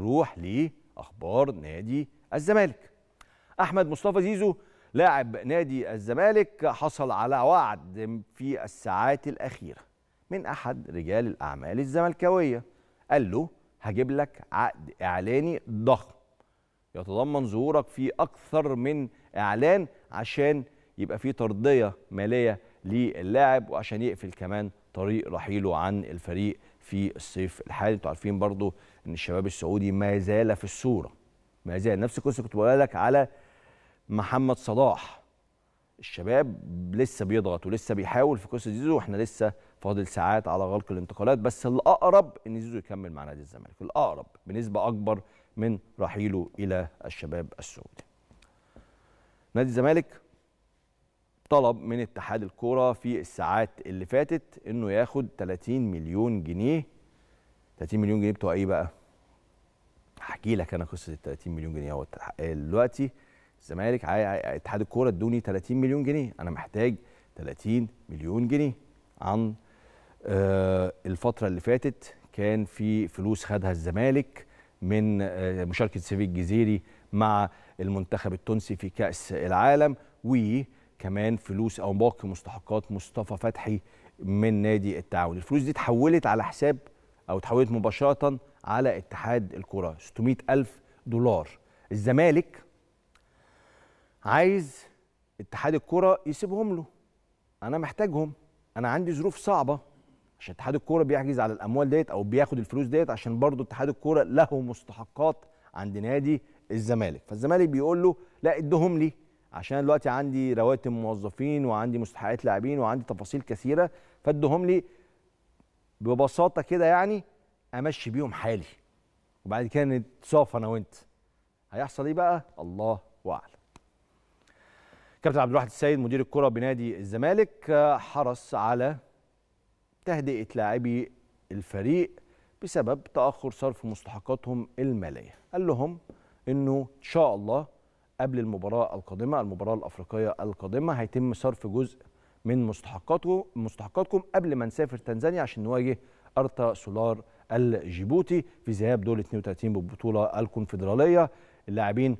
نروح لأخبار نادي الزمالك أحمد مصطفى زيزو لاعب نادي الزمالك حصل على وعد في الساعات الأخيرة من أحد رجال الأعمال الزملكاوية قال له هجيب لك عقد إعلاني ضخم يتضمن ظهورك في أكثر من إعلان عشان يبقى في ترضية مالية للاعب وعشان يقفل كمان طريق رحيله عن الفريق في الصيف الحالي انتوا عارفين برضو ان الشباب السعودي ما زال في الصوره ما زال نفس القصه كنت بقولها لك على محمد صلاح الشباب لسه بيضغط ولسه بيحاول في قصه زيزو واحنا لسه فاضل ساعات على غلق الانتقالات بس الاقرب ان زيزو يكمل مع نادي الزمالك الاقرب بنسبه اكبر من رحيله الى الشباب السعودي نادي الزمالك طلب من اتحاد الكوره في الساعات اللي فاتت انه ياخد 30 مليون جنيه 30 مليون جنيه بتوع ايه بقى؟ هحكي لك انا قصه ال 30 مليون جنيه اهوت دلوقتي الزمالك اتحاد الكوره ادوني 30 مليون جنيه انا محتاج 30 مليون جنيه عن آه، الفتره اللي فاتت كان في فلوس خدها الزمالك من آه، مشاركه سيف الجزيري مع المنتخب التونسي في كاس العالم و كمان فلوس او باقي مستحقات مصطفى فتحي من نادي التعاون الفلوس دي اتحولت على حساب او اتحولت مباشره على اتحاد الكره 600 الف دولار الزمالك عايز اتحاد الكره يسيبهم له انا محتاجهم انا عندي ظروف صعبه عشان اتحاد الكوره بيحجز على الاموال ديت او بياخد الفلوس ديت عشان برضه اتحاد الكوره له مستحقات عند نادي الزمالك فالزمالك بيقول له لا ادهم لي عشان دلوقتي عندي رواتب موظفين وعندي مستحقات لاعبين وعندي تفاصيل كثيره فادهم لي ببساطه كده يعني امشي بيهم حالي وبعد كده نتصاف انا وانت هيحصل ايه بقى الله اعلم كابتن عبد الواحد السيد مدير الكره بنادي الزمالك حرص على تهدئه لاعبي الفريق بسبب تاخر صرف مستحقاتهم الماليه قال لهم انه ان شاء الله قبل المباراه القادمه المباراه الافريقيه القادمه هيتم صرف جزء من مستحقاته مستحقاتكم قبل ما نسافر تنزانيا عشان نواجه ارتا سولار الجيبوتي في ذهاب دول 32 بالبطوله الكونفدراليه اللاعبين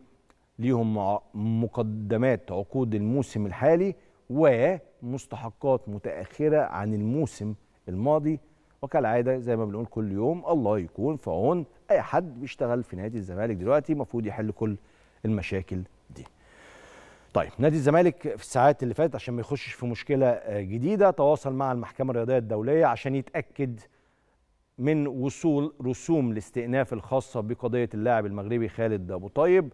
ليهم مقدمات عقود الموسم الحالي ومستحقات متاخره عن الموسم الماضي وكالعاده زي ما بنقول كل يوم الله يكون في عون اي حد بيشتغل في نادي الزمالك دلوقتي المفروض يحل كل المشاكل دي طيب نادي الزمالك في الساعات اللي فاتت عشان ما يخشش في مشكله آه، جديده تواصل مع المحكمه الرياضيه الدوليه عشان يتاكد من وصول رسوم الاستئناف الخاصه بقضيه اللاعب المغربي خالد ابو طيب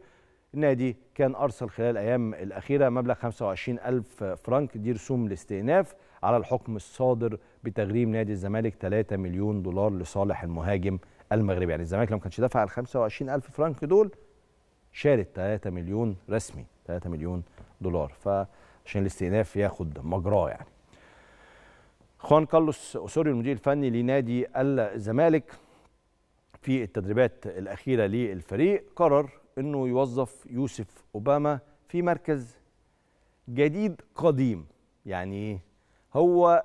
النادي كان ارسل خلال الايام الاخيره مبلغ 25000 فرنك دي رسوم الاستئناف على الحكم الصادر بتغريم نادي الزمالك 3 مليون دولار لصالح المهاجم المغربي يعني الزمالك لو ما كانش دفع ال 25000 فرنك دول شارد 3 مليون رسمي 3 مليون دولار فعشان الاستئناف ياخد مجراه يعني خوان كارلوس اسوري المدير الفني لنادي الزمالك في التدريبات الاخيره للفريق قرر انه يوظف يوسف اوباما في مركز جديد قديم يعني هو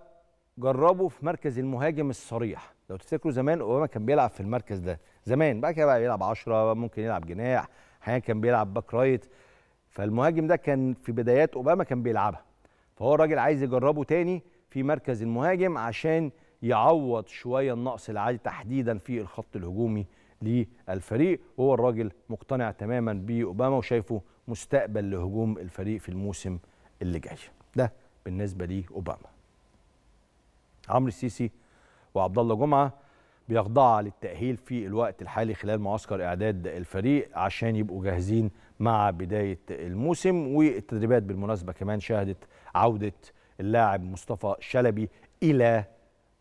جربه في مركز المهاجم الصريح لو تفتكروا زمان اوباما كان بيلعب في المركز ده زمان بقى كده بقى يلعب 10 ممكن يلعب جناح احيانا كان بيلعب باك رايت فالمهاجم ده كان في بدايات اوباما كان بيلعبها فهو الراجل عايز يجربه تاني في مركز المهاجم عشان يعوض شويه النقص العالي تحديدا في الخط الهجومي للفريق وهو الراجل مقتنع تماما باوباما وشايفه مستقبل لهجوم الفريق في الموسم اللي جاي ده بالنسبه لاوباما عمرو السيسي وعبد الله جمعه بيخضع للتأهيل في الوقت الحالي خلال معسكر إعداد الفريق عشان يبقوا جاهزين مع بداية الموسم والتدريبات بالمناسبة كمان شهدت عودة اللاعب مصطفى شلبي إلى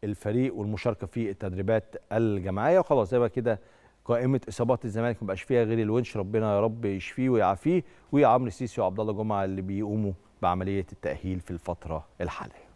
الفريق والمشاركة في التدريبات الجماعية وخلاص يبقى كده قائمه اصابات الزمالك ما بقاش فيها غير الونش ربنا يا رب يشفيه ويعافيه وعمرو سيسي وعبد الله جمعه اللي بيقوموا بعمليه التاهيل في الفتره الحاليه